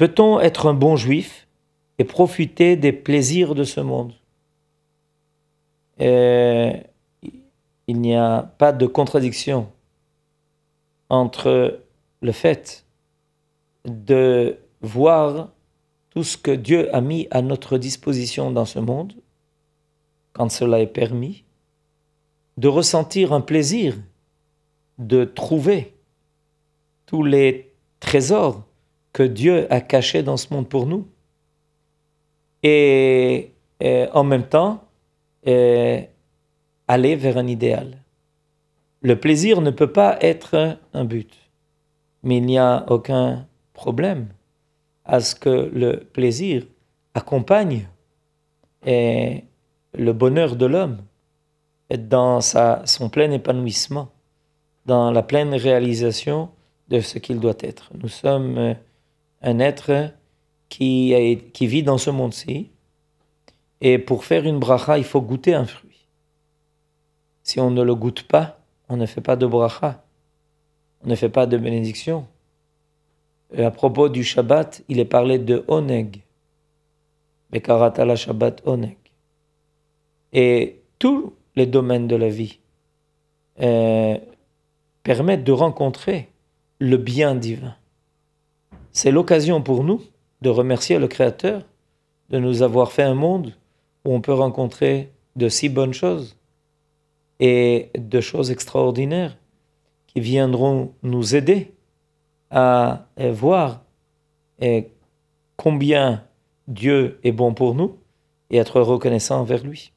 Peut-on être un bon juif et profiter des plaisirs de ce monde euh, Il n'y a pas de contradiction entre le fait de voir tout ce que Dieu a mis à notre disposition dans ce monde, quand cela est permis, de ressentir un plaisir de trouver tous les trésors que Dieu a caché dans ce monde pour nous. Et, en même temps, aller vers un idéal. Le plaisir ne peut pas être un but, mais il n'y a aucun problème à ce que le plaisir accompagne et le bonheur de l'homme dans son plein épanouissement, dans la pleine réalisation de ce qu'il doit être. Nous sommes euh, un être qui, qui vit dans ce monde-ci. Et pour faire une bracha, il faut goûter un fruit. Si on ne le goûte pas, on ne fait pas de bracha. On ne fait pas de bénédiction. à propos du Shabbat, il est parlé de oneg. Bekaratala Shabbat oneg. Et tous les domaines de la vie euh, permettent de rencontrer le bien divin. C'est l'occasion pour nous de remercier le Créateur de nous avoir fait un monde où on peut rencontrer de si bonnes choses et de choses extraordinaires qui viendront nous aider à voir eh, combien Dieu est bon pour nous et être reconnaissant envers lui.